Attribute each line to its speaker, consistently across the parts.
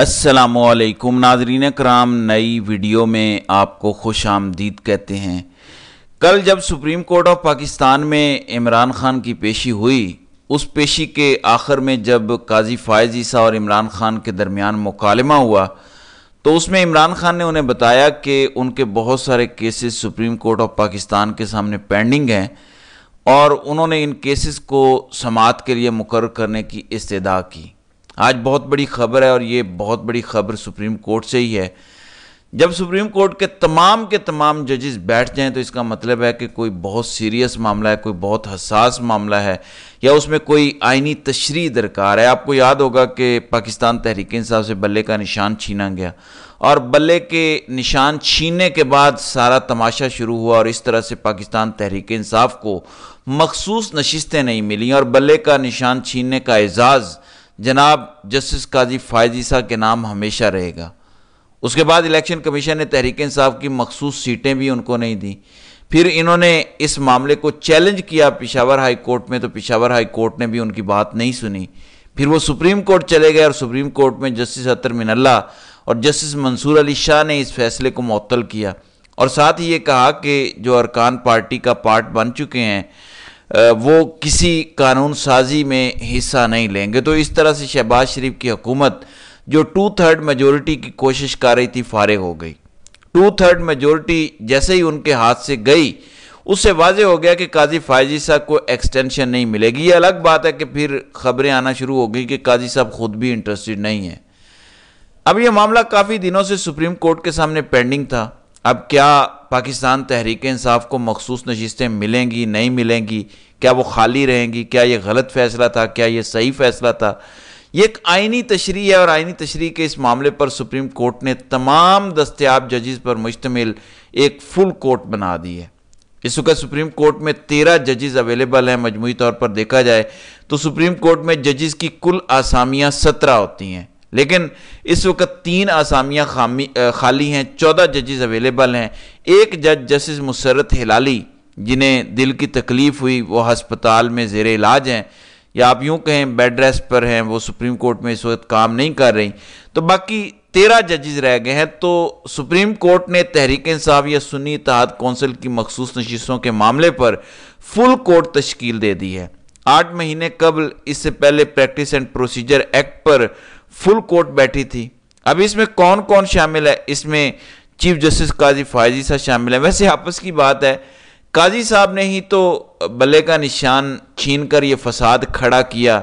Speaker 1: असलकुम नाजरीन कराम नई वीडियो में आपको खुश आमदीद कहते हैं कल जब सुप्रीम कोर्ट ऑफ पाकिस्तान में इमरान खान की पेशी हुई उस पेशी के आखिर में जब काजी फायज ईसा और इमरान खान के दरमियान मुकालमा हुआ तो उसमें इमरान खान ने उन्हें बताया कि उनके बहुत सारे cases Supreme Court of Pakistan के सामने पेंडिंग हैं और उन्होंने इन केसेस को समात के लिए मुकर करने की इस्तः की आज बहुत बड़ी खबर है और ये बहुत बड़ी खबर सुप्रीम कोर्ट से ही है जब सुप्रीम कोर्ट के तमाम के तमाम जजेस बैठ जाएं तो इसका मतलब है कि कोई बहुत सीरियस मामला है कोई बहुत हसास मामला है या उसमें कोई आइनी तशरी दरकार है आपको याद होगा कि पाकिस्तान तहरीक इंसाफ से बल्ले का निशान छीना गया और बल्ले के निशान छीनने के बाद सारा तमाशा शुरू हुआ और इस तरह से पाकिस्तान तहरीक इंसाफ को मखसूस नशिस्तें नहीं मिली और बल्ले का निशान छीनने का एजाज़ जनाब जस्टिस काजी फायजीसा के नाम हमेशा रहेगा उसके बाद इलेक्शन कमीशन ने तहरीक इंसाफ की मखसूस सीटें भी उनको नहीं दी फिर इन्होंने इस मामले को चैलेंज किया पिशावर हाई कोर्ट में तो पिशावर हाई कोर्ट ने भी उनकी बात नहीं सुनी फिर वो सुप्रीम कोर्ट चले गए और सुप्रीम कोर्ट में जस्टिस अतर मिनल्ला और जस्टिस मंसूर अली शाह ने इस फैसले को मअतल किया और साथ ही ये कहा कि जो अरकान पार्टी का पार्ट बन चुके हैं वो किसी कानून साजी में हिस्सा नहीं लेंगे तो इस तरह से शहबाज शरीफ की हुकूमत जो टू थर्ड मेजोरिटी की कोशिश कर रही थी फारग हो गई टू थर्ड मेजोरिटी जैसे ही उनके हाथ से गई उससे वाजह हो गया कि काजी फायजी साहब को एक्सटेंशन नहीं मिलेगी ये अलग बात है कि फिर खबरें आना शुरू हो गई कि काजी साहब खुद भी इंटरेस्टेड नहीं है अब यह मामला काफ़ी दिनों से सुप्रीम कोर्ट के सामने पेंडिंग था अब क्या पाकिस्तान तहरीक इंसाफ को मखसूस नशस्तें मिलेंगी नहीं मिलेंगी क्या वो खाली रहेंगी क्या ये गलत फैसला था क्या ये सही फैसला था ये एक आइनी तशरी है और आइनी तशरी के इस मामले पर सुप्रीम कोर्ट ने तमाम दस्तियाब जजिस पर मुश्तमिल एक फुल कोर्ट बना दी है इस वक्त सुप्रीम कोर्ट में तेरह जजेस अवेलेबल हैं मजमू तौर पर देखा जाए तो सुप्रीम कोर्ट में जजेस की कुल आसामियाँ सत्रह होती हैं लेकिन इस वक्त तीन आसामियाँ खाली हैं चौदह जजेस अवेलेबल हैं एक जज जस्टिस मुसरत हिलाली जिन्हें दिल की तकलीफ़ हुई वो हस्पताल में जेर इलाज हैं या आप यूँ कहें बेड रेस्ट पर हैं वो सुप्रीम कोर्ट में इस वक्त काम नहीं कर रही तो बाकी तेरह जजेस रह गए हैं तो सुप्रीम कोर्ट ने तहरीक इंसाफ या सुन्नी इतिहाद कौंसिल की मखसूस नशीसों के मामले पर फुल कोर्ट तश्कील दे दी है आठ महीने कबल इससे पहले प्रैक्टिस एंड प्रोसीजर एक्ट पर फुल कोर्ट बैठी थी अब इसमें कौन कौन शामिल है इसमें चीफ जस्टिस काजी फायजी साहब शामिल है वैसे आपस की बात है काजी साहब ने ही तो बल्ले का निशान छीन कर ये फसाद खड़ा किया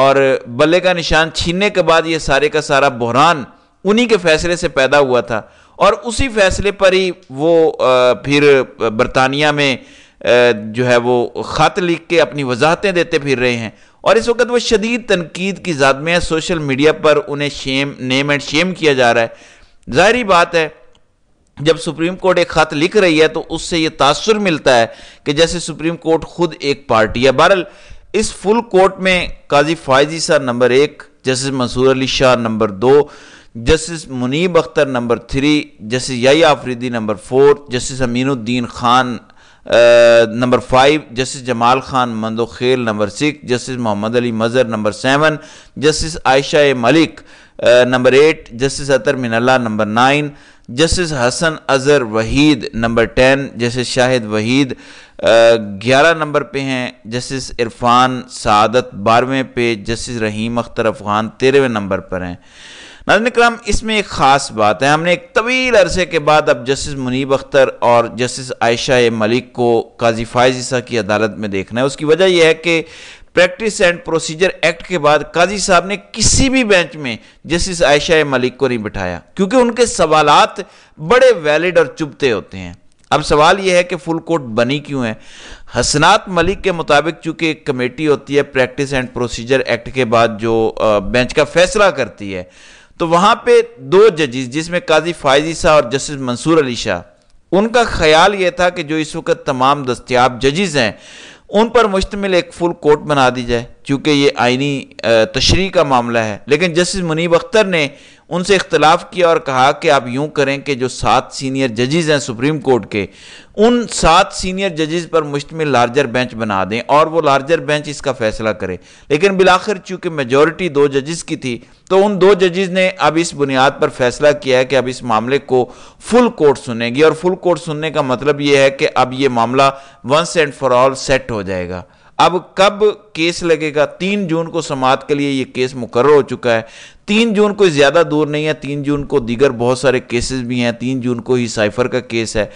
Speaker 1: और बल्ले का निशान छीनने के बाद ये सारे का सारा बहरान उन्हीं के फैसले से पैदा हुआ था और उसी फैसले पर ही वो फिर बरतानिया में जो है वो ख़त लिख के अपनी वजाहतें देते फिर रहे हैं और इस वक्त वो शदीद तनकीद की ज़द में है सोशल मीडिया पर उन्हें शेम नेम एंड शेम किया जा रहा है ज़ाहरी बात है जब सुप्रीम कोर्ट एक ख़त लिख रही है तो उससे ये तासर मिलता है कि जैसे सुप्रीम कोर्ट खुद एक पार्टी है बहरल इस फुल कोर्ट में काजी फायजी सर नंबर एक जस्टिस मंसूर अली शाह नंबर दो justice Munib Akhtar number three justice Yahya Afridi number four justice Aminuddin Khan number five justice Jamal Khan Mandokhail number six justice Mohammad Ali Mazhar number seven justice Ayesha Malik number eight justice Athar Minallah number nine justice Hasan Azhar Waheed number ten justice Shahid Waheed ग्यारह number पे हैं justice Irfan सदत बारहवें पे justice रहीम अख्तर अफगान तेरहवें number पर हैं नाजन कराम इसमें एक ख़ास बात है हमने एक तवील अरसे के बाद अब जस्टिस मुनीब अख्तर और जस्टिस आयशा मलिक को काजी फायज ईसा की अदालत में देखना है उसकी वजह यह है कि प्रैक्टिस एंड प्रोसीजर एक्ट के बाद काजी साहब ने किसी भी बेंच में जस्टिस आयशा मलिक को नहीं बिठाया क्योंकि उनके सवाल बड़े वैलिड और चुभते होते हैं अब सवाल यह है कि फुल कोर्ट बनी क्यों है हसनात मलिक के मुताबिक चूंकि एक कमेटी होती है प्रैक्टिस एंड प्रोसीजर एक्ट के बाद जो बेंच का फैसला करती है तो वहाँ पे दो जजेस जिसमें काजी फायजी शाह और जस्टिस मंसूर अली शाह उनका ख्याल ये था कि जो इस वक्त तमाम दस्तियाब जजेस हैं उन पर मुश्तमिल एक फुल कोर्ट बना दी जाए क्योंकि ये आइनी तशरी का मामला है लेकिन जस्टिस मुनीब अख्तर ने उनसे इख्तलाफ किया और कहा कि आप यूं करें कि जो सात सीनियर जजेज़ हैं सुप्रीम कोर्ट के उन सात सीनियर जजेज़ पर मुश्तमिल लार्जर बेंच बना दें और वो लार्जर बेंच इसका फैसला करे लेकिन बिलाखिर चूंकि मेजोरिटी दो जजेस की थी तो उन दो जजेस ने अब इस बुनियाद पर फैसला किया है कि अब इस मामले को फुल कोर्ट सुनेगी और फुल कोर्ट सुनने का मतलब ये है कि अब ये मामला once and for all set हो जाएगा अब कब केस लगेगा तीन जून को समात के लिए ये केस मुकर हो चुका है तीन जून को ज़्यादा दूर नहीं है तीन जून को दीगर बहुत सारे केसेस भी हैं तीन जून को ही साइफर का केस है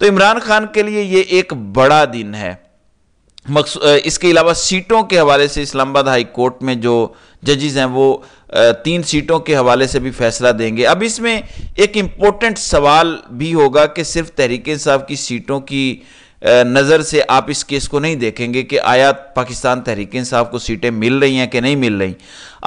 Speaker 1: तो इमरान खान के लिए ये एक बड़ा दिन है इसके अलावा सीटों के हवाले से इस्लामाबाद हाई कोर्ट में जो जजेस हैं वो तीन सीटों के हवाले से भी फैसला देंगे अब इसमें एक इम्पोर्टेंट सवाल भी होगा कि सिर्फ तहरीक साहब की सीटों की नज़र से आप इस केस को नहीं देखेंगे कि आया पाकिस्तान तहरीक इंसाफ को सीटें मिल रही हैं कि नहीं मिल रही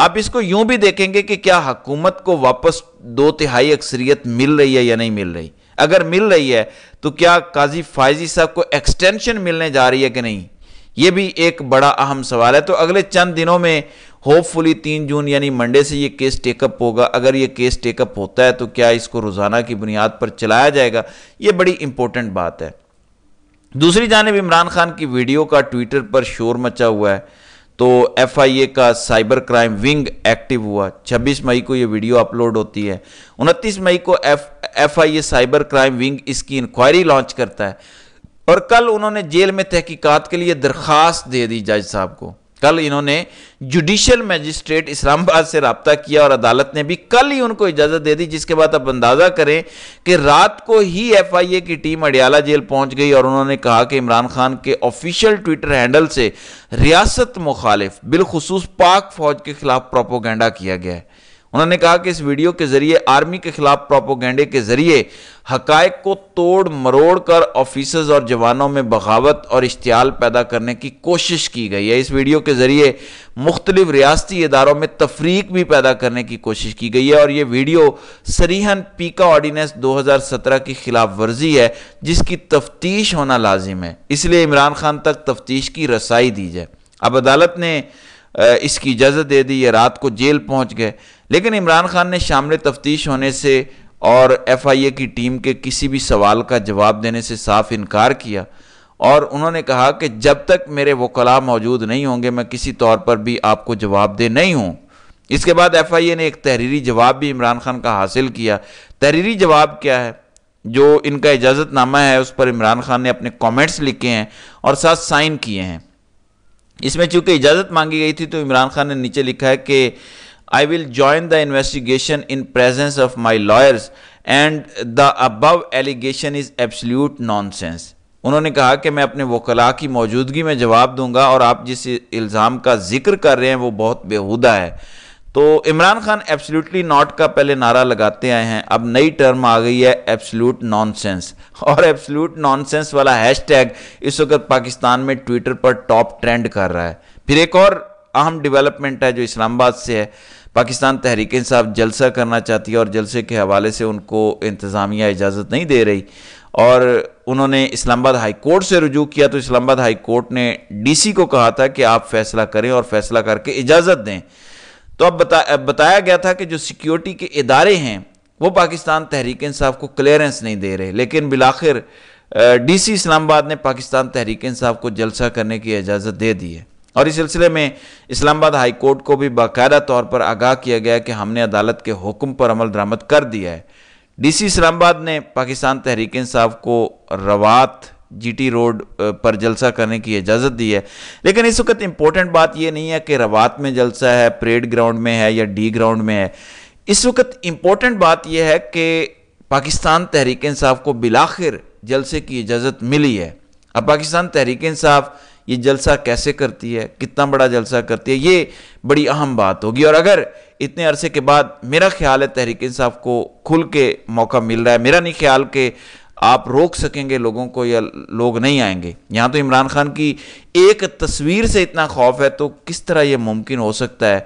Speaker 1: आप इसको यूं भी देखेंगे कि क्या हुकूमत को वापस दो तिहाई अक्सरियत मिल रही है या नहीं मिल रही अगर मिल रही है तो क्या काजी फायजी साहब को एक्सटेंशन मिलने जा रही है कि नहीं ये भी एक बड़ा अहम सवाल है तो अगले चंद दिनों में होपफुली तीन जून यानी मंडे से ये केस टेकअप होगा अगर ये केस टेकअप होता है तो क्या इसको रोज़ाना की बुनियाद पर चलाया जाएगा ये बड़ी इंपॉर्टेंट बात है दूसरी जानब इमरान खान की वीडियो का ट्विटर पर शोर मचा हुआ है तो एफ आई ए का साइबर क्राइम विंग एक्टिव हुआ 26 मई को यह वीडियो अपलोड होती है 29 मई को F F I A cyber crime wing इसकी इंक्वायरी लॉन्च करता है और कल उन्होंने जेल में तहकीकात के लिए दरखास्त दे दी जज साहब को कल इन्होंने जुडिशियल मजिस्ट्रेट इस्लामाबाद से रबता किया और अदालत ने भी कल ही उनको इजाज़त दे दी जिसके बाद आप अंदाज़ा करें कि रात को ही एफआईए की टीम अडियाला जेल पहुंच गई और उन्होंने कहा कि इमरान खान के ऑफिशियल ट्विटर हैंडल से रियासत मुखालिफ बिलखसूस पाक फौज के खिलाफ प्रोपोगेंडा किया गया है उन्होंने कहा कि इस वीडियो के जरिए आर्मी के खिलाफ प्रोपोगेंडे के जरिए हकायक को तोड़ मरोड़ कर ऑफिसर्स और जवानों में बगावत और इश्तियाल पैदा करने की कोशिश की गई है इस वीडियो के जरिए मुख्तलिफ रियासती इदारों में तफरीक भी पैदा करने की कोशिश की गई है और ये वीडियो सरीहन पीका ऑर्डीनेंस 2017 की खिलाफ वर्जी है जिसकी तफ्तीश होना लाजिम है इसलिए इमरान खान तक तफ्तीश की रसाई दी जाए अब अदालत ने इसकी इजाज़त दे दी ये रात को जेल पहुंच गए लेकिन इमरान खान ने शामिल तफ्तीश होने से और एफआईए की टीम के किसी भी सवाल का जवाब देने से साफ इनकार किया और उन्होंने कहा कि जब तक मेरे वकला मौजूद नहीं होंगे मैं किसी तौर पर भी आपको जवाब दे नहीं हूँ इसके बाद एफ आई ए ने एक तहरीरी जवाब भी इमरान खान का हासिल किया तहरीरी जवाब क्या है जो इनका इजाज़तनामा है उस पर इमरान खान ने अपने कॉमेंट्स लिखे हैं और साथ साइन किए हैं इसमें चूंकि इजाज़त मांगी गई थी तो इमरान खान ने नीचे लिखा है कि I will join the investigation in presence of my lawyers and the above allegation is absolute nonsense. उन्होंने कहा कि मैं अपने वकला की मौजूदगी में जवाब दूंगा और आप जिस इल्ज़ाम का जिक्र कर रहे हैं वो बहुत बेहुदा है तो इमरान खान एब्सोल्युटली नॉट का पहले नारा लगाते आए हैं अब नई टर्म आ गई है एब्सोल्यूट नॉनसेंस और एब्सोल्यूट नॉनसेंस वाला हैशटैग इस वक्त पाकिस्तान में ट्विटर पर टॉप ट्रेंड कर रहा है फिर एक और अहम डेवलपमेंट है जो इस्लामाबाद से है पाकिस्तान तहरीक इंसाफ जलसा करना चाहती है और जलसे के हवाले से उनको इंतज़ामिया इजाज़त नहीं दे रही और उन्होंने इस्लामाबाद हाई कोर्ट से रजू किया तो इस्लामाबाद हाई कोर्ट ने डीसी को कहा था कि आप फैसला करें और फैसला करके इजाज़त दें तो अब बता अब बताया गया था कि जो सिक्योरिटी के इदारे हैं वो पाकिस्तान तहरीक इंसाफ को क्लियरेंस नहीं दे रहे लेकिन बिलाखिर सी इस्लामाबाद ने पाकिस्तान तहरीक इंसाफ को जलसा करने की इजाज़त दे दी है और इस सिलसिले में इस्लामाबाद हाई कोर्ट को भी बाकायदा तौर पर आगाह किया गया कि हमने अदालत के हुक्म पर अमल दरामद कर दिया है डीसी इस्लामाबाद ने पाकिस्तान तहरीक इंसाफ को रवात जीटी रोड पर जलसा करने की इजाज़त दी है लेकिन इस वक्त इम्पोर्टेंट बात यह नहीं है कि रवात में जलसा है परेड ग्राउंड में है या डी ग्राउंड में है इस वक्त इम्पोर्टेंट बात यह है कि पाकिस्तान तहरीक इंसाफ को बिलाखिर जलसे की इजाज़त मिली है अब पाकिस्तान तहरीक इंसाफ ये जलसा कैसे करती है कितना बड़ा जलसा करती है ये बड़ी अहम बात होगी और अगर इतने अरसे के बाद मेरा ख्याल है तहरीक इंसाफ को खुल के मौका मिल रहा है मेरा नहीं ख्याल कि आप रोक सकेंगे लोगों को या लोग नहीं आएंगे यहाँ तो इमरान खान की एक तस्वीर से इतना खौफ है तो किस तरह ये मुमकिन हो सकता है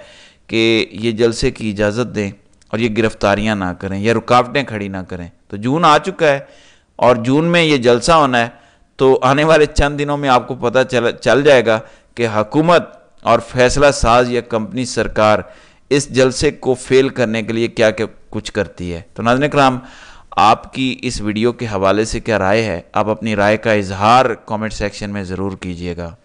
Speaker 1: कि ये जलसे की इजाज़त दें और ये गिरफ़्तारियाँ ना करें या रुकावटें खड़ी ना करें तो जून आ चुका है और जून में ये जलसा होना है तो आने वाले चंद दिनों में आपको पता चल चल जाएगा कि हकूमत और फैसला साज या कंपनी सरकार इस जलसे को फेल करने के लिए क्या क्या कुछ करती है तो नाजन कराम आपकी इस वीडियो के हवाले से क्या राय है आप अपनी राय का इजहार कमेंट सेक्शन में ज़रूर कीजिएगा